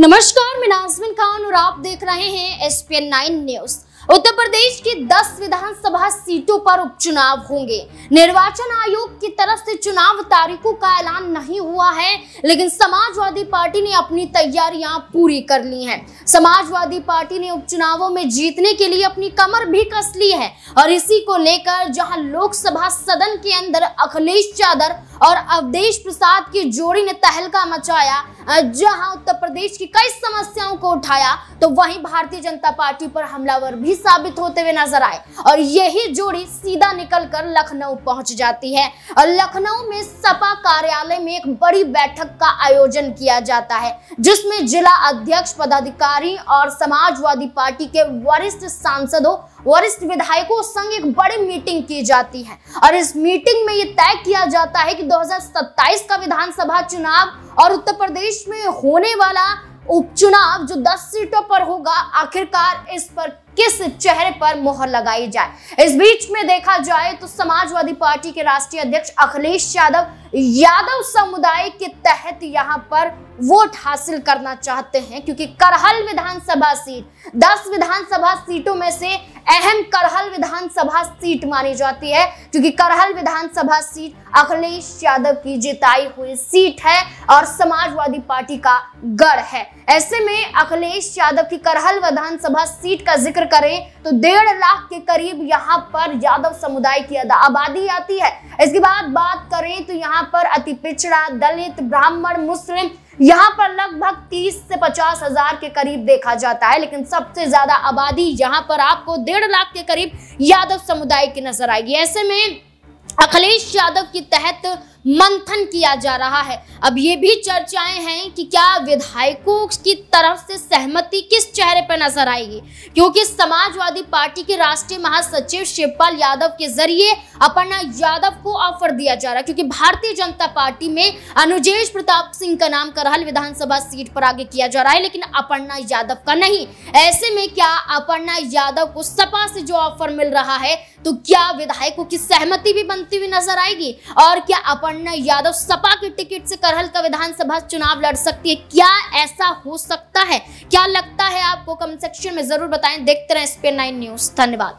नमस्कार मैं नाजमिन खान और आप देख रहे हैं S P nine news Uttar Pradesh की 10 विधानसभा सीटों पर उपचुनाव होंगे निर्वाचन आयोग की तरफ से चुनाव तारीखों का ऐलान नहीं हुआ है लेकिन समाजवादी पार्टी ने अपनी तैयारियां पूरी कर ली हैं समाजवादी पार्टी ने उपचुनावों में जीतने के लिए अपनी कमर भी कस ली है और इसी को लेकर जहां लोकसभा सदन के अंदर अखिलेश चादर और अवधेश प्रसाद की जोड़ी ने तहलका मचाया जहां उत्तर प्रदेश की कई समस्याओं को उठाया तो वहीं भारतीय जनता पार्टी पर हमलावर भी साबित होते हुए नजर आए और यही जोड़ी सीधा निकलकर लखनऊ पहुंच जाती है और लखनऊ में सपा कार्यालय में एक बड़ी बैठक का आयोजन किया जाता है जिसमें जिला अध्यक्ष पदाधिकारी और समाजवादी पार्टी के वरिष्ठ सांसदों वरिष्ठ विधायकों संग एक बड़ी मीटिंग की जाती है और इस मीटिंग में ये तय किया जाता है कि 2027 का विधानसभा चुनाव और उत्तर प्रदेश में होने वाला उपचुनाव जो 10 सीटों पर होगा आखिरकार इस पर किस चेहरे पर मोहर लगाई जाए इस बीच में देखा जाए तो समाजवादी पार्टी के राष्ट्रीय अध्यक्ष अखिलेश यादव यादव समुदाय के तहत यहां पर वोट हासिल करना चाहते हैं क्योंकि करहल विधानसभा सीट 10 विधानसभा सीटों में से अहम करहल विधानसभा सीट मानी जाती है क्योंकि करहल विधानसभा सीट अखिलेश यादव की जिताई हुई सीट है और समाजवादी पार्टी का गढ़ है ऐसे में अखिलेश यादव की करहल विधानसभा सीट का जिक्र करें तो डेढ़ लाख के करीब यहाँ पर यादव समुदाय की आबादी आती है इसके बाद बात करें तो यहाँ पर अति पिछड़ा दलित ब्राह्मण मुस्लिम यहाँ पर लगभग 30 से पचास हजार के करीब देखा जाता है लेकिन सबसे ज्यादा आबादी यहाँ पर आपको डेढ़ लाख के करीब यादव समुदाय की नजर आएगी ऐसे में अखिलेश यादव के तहत मंथन किया जा रहा है अब ये भी चर्चाएं हैं कि क्या विधायकों की तरफ से सहमति किस चेहरे पर नजर आएगी क्योंकि समाजवादी पार्टी के राष्ट्रीय महासचिव शिवपाल यादव के जरिए अपर्णा यादव को ऑफर दिया जा रहा है क्योंकि भारतीय जनता पार्टी में अनुजेश प्रताप सिंह का नाम करहल विधानसभा सीट पर आगे किया जा रहा है लेकिन अपर्णा यादव का नहीं ऐसे में क्या अपर्णा यादव को सपा से जो ऑफर मिल रहा है तो क्या विधायकों की सहमति भी बनती हुई नजर आएगी और क्या अपर्णा लावण्या यादव सपा की टिकट से करहल का विधानसभा चुनाव लड़ सकती है क्या ऐसा हो सकता है क्या लगता है आपको कमेंट सेक्शन में जरूर बताएं देखते रहें स्पेन नाइन न्यूज धन्यवाद